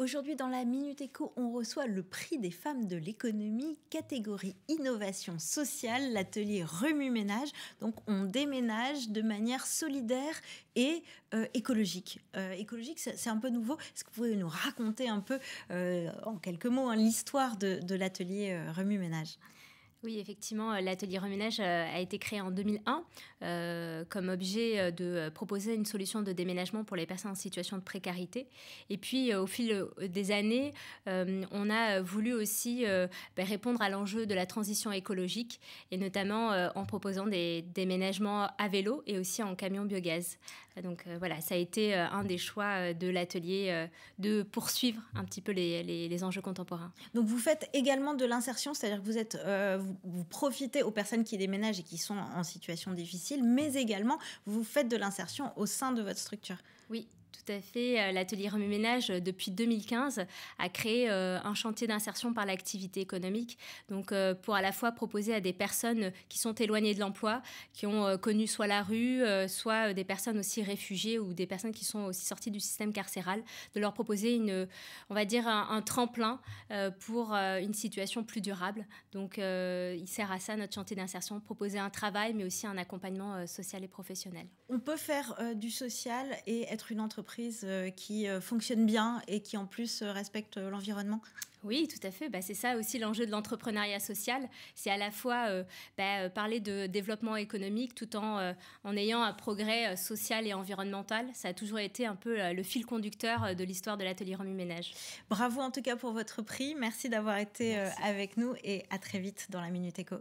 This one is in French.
Aujourd'hui, dans la Minute Éco, on reçoit le prix des femmes de l'économie, catégorie innovation sociale, l'atelier Remue Ménage. Donc, on déménage de manière solidaire et euh, écologique. Euh, écologique, c'est un peu nouveau. Est-ce que vous pouvez nous raconter un peu, euh, en quelques mots, hein, l'histoire de, de l'atelier Remue Ménage oui, effectivement, euh, l'atelier reménage euh, a été créé en 2001 euh, comme objet de proposer une solution de déménagement pour les personnes en situation de précarité. Et puis, au fil des années, on a voulu aussi ben, répondre à l'enjeu de la transition écologique et notamment en proposant des déménagements à vélo et aussi en camion biogaz. Donc voilà, ça a été un des choix de l'atelier de poursuivre un petit peu les, les, enjeux contemporains. Donc vous faites également de l'insertion, c'est-à-dire que vous êtes vous, profitez aux personnes qui déménagent et qui sont en situation difficile, mais également vous faites de l'insertion au sein de votre structure. Oui, tout à fait. Euh, l'atelier Remue Ménage, euh, depuis 2015, a créé euh, un chantier d'insertion par l'activité économique. Donc, pour à la fois proposer à des personnes qui sont éloignées de l'emploi, qui ont connu soit la rue, soit des personnes aussi réfugiées ou des personnes qui sont aussi sorties du système carcéral, de leur proposer une, on va dire, un, un tremplin pour une situation plus durable. Donc, il sert à ça notre chantier d'insertion, proposer un travail, mais aussi un accompagnement social et professionnel. On peut faire du social et être une entreprise entreprises euh, qui euh, fonctionnent bien et qui en plus euh, respectent l'environnement oui, tout à fait. Bah, c'est ça aussi l'enjeu de l'entrepreneuriat social. C'est à la fois bah, parler de développement économique tout en, en ayant un progrès social et environnemental. Ça a toujours été un peu le fil conducteur de l'histoire de l'atelier Remue Ménage. Bravo en tout cas pour votre prix. Merci d'avoir été avec nous et à très vite dans la Minute Éco.